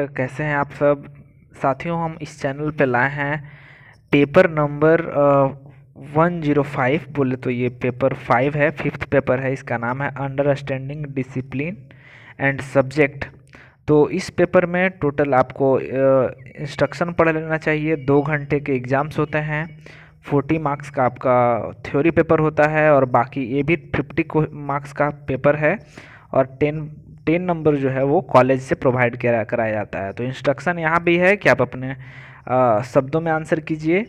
कैसे हैं आप सब साथियों हम इस चैनल पे लाए हैं paper number one zero five बोले तो ये पेपर फाइव है फिफ्थ पेपर है इसका नाम है अंडरस्टैंडिंग डिसिप्लिन एंड सब्जेक्ट तो इस पेपर में टोटल आपको इंस्ट्रक्शन पढ़ लेना चाहिए दो घंटे के एग्ज़ाम्स होते हैं फोर्टी मार्क्स का आपका थ्योरी पेपर होता है और बाकी ये भी फिफ्टी मार्क्स का पेपर है और टेन टेन नंबर जो है वो कॉलेज से प्रोवाइड करा कराया जाता है तो इंस्ट्रक्शन यहाँ भी है कि आप अपने आ, शब्दों में आंसर कीजिए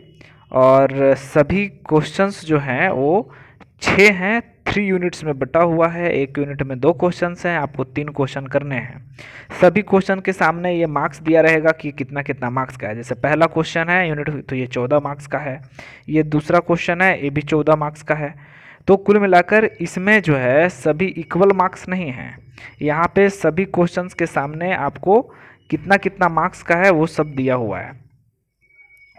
और सभी क्वेश्चंस जो हैं वो छः हैं थ्री यूनिट्स में बटा हुआ है एक यूनिट में दो क्वेश्चंस हैं आपको तीन क्वेश्चन करने हैं सभी क्वेश्चन के सामने ये मार्क्स दिया रहेगा कि कितना कितना मार्क्स का है जैसे पहला क्वेश्चन है यूनिट तो ये चौदह मार्क्स का है ये दूसरा क्वेश्चन है ये भी चौदह मार्क्स का है तो कुल मिलाकर इसमें जो है सभी इक्वल मार्क्स नहीं हैं यहाँ पे सभी क्वेश्चंस के सामने आपको कितना कितना मार्क्स का है वो सब दिया हुआ है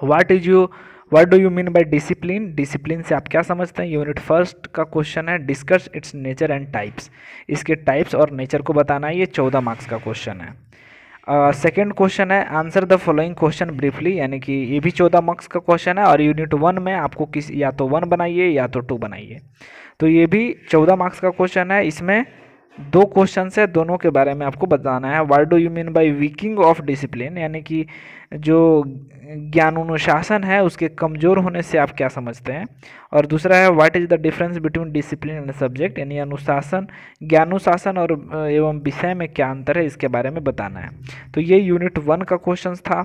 what is you what do you mean by discipline discipline से आप क्या समझते हैं यूनिट फर्स्ट का क्वेश्चन है discuss its nature and types इसके टाइप्स और नेचर को बताना ये चौदह मार्क्स का क्वेश्चन है सेकेंड क्वेश्चन है answer the following question briefly यानी कि ये भी चौदह मार्क्स का क्वेश्चन है और यूनिट वन में आपको किस या तो वन बनाइए या तो टू बनाइए तो ये भी चौदह मार्क्स का क्वेश्चन है इसमें दो क्वेश्चन है दोनों के बारे में आपको बताना है what do you mean by weaking of discipline यानी कि जो ज्ञान अनुशासन है उसके कमज़ोर होने से आप क्या समझते हैं और दूसरा है what is the difference between discipline and subject यानी अनुशासन ज्ञानुशासन और एवं विषय में क्या अंतर है इसके बारे में बताना है तो ये यूनिट वन का क्वेश्चन था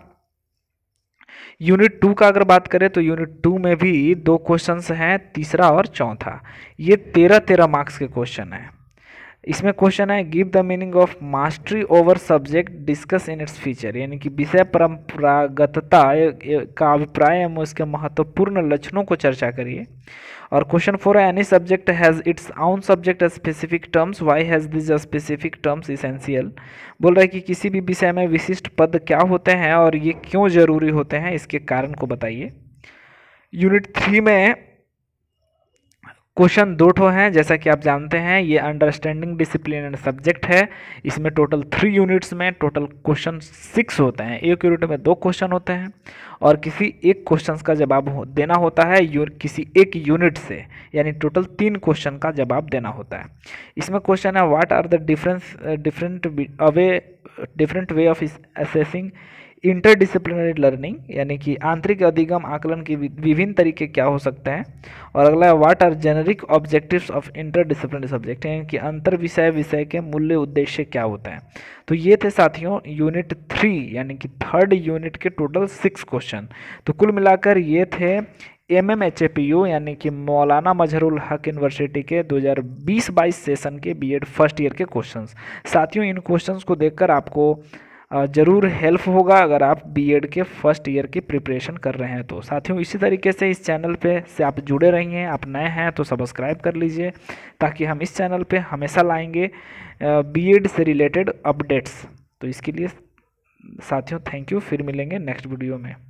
यूनिट टू का अगर बात करें तो यूनिट टू में भी दो क्वेश्चंस हैं तीसरा और चौथा ये तेरह तेरह मार्क्स के क्वेश्चन हैं इसमें क्वेश्चन है give the meaning of mastery over subject discuss in its feature यानी कि विषय परंपरागतता का अभिप्राय हम उसके महत्वपूर्ण लक्षणों को चर्चा करिए और क्वेश्चन फोर है any subject has its own subject specific terms why has this specific terms essential बोल रहा है कि किसी भी विषय में विशिष्ट पद क्या होते हैं और ये क्यों ज़रूरी होते हैं इसके कारण को बताइए यूनिट थ्री में क्वेश्चन दो ठो हैं जैसा कि आप जानते हैं ये अंडरस्टैंडिंग डिसिप्लिन एंड सब्जेक्ट है इसमें टोटल थ्री यूनिट्स में टोटल क्वेश्चन सिक्स होते हैं एक यूनिट में दो क्वेश्चन होते हैं और किसी एक क्वेश्चन का जवाब हो, देना होता है किसी एक यूनिट से यानी टोटल तीन क्वेश्चन का जवाब देना होता है इसमें क्वेश्चन है what are the difference different away different way of assessing interdisciplinary learning यानी कि आंतरिक अधिगम आकलन के विभिन्न तरीके क्या हो सकते हैं और अगला है what are generic objectives of interdisciplinary subject यानी कि अंतर विषय विषय के मूल्य उद्देश्य क्या होते हैं तो ये थे साथियों यूनिट थ्री यानी कि थर्ड यूनिट के टोटल सिक्स क्वेश्चन तो कुल मिलाकर ये थे M M H A P U यानी कि मौलाना मजहरुल हक यूनिवर्सिटी के 2020-22 सेशन के बीएड फर्स्ट ईयर के क्वेश्चंस साथियों इन क्वेश्चंस को देखकर आपको ज़रूर हेल्प होगा अगर आप बीएड के फर्स्ट ईयर की प्रिपरेशन कर रहे हैं तो साथियों इसी तरीके से इस चैनल पे से आप जुड़े रही हैं आप नए हैं तो सब्सक्राइब कर लीजिए ताकि हम इस चैनल पे हमेशा लाएंगे बीएड से रिलेटेड अपडेट्स तो इसके लिए साथियों थैंक यू फिर मिलेंगे नेक्स्ट वीडियो में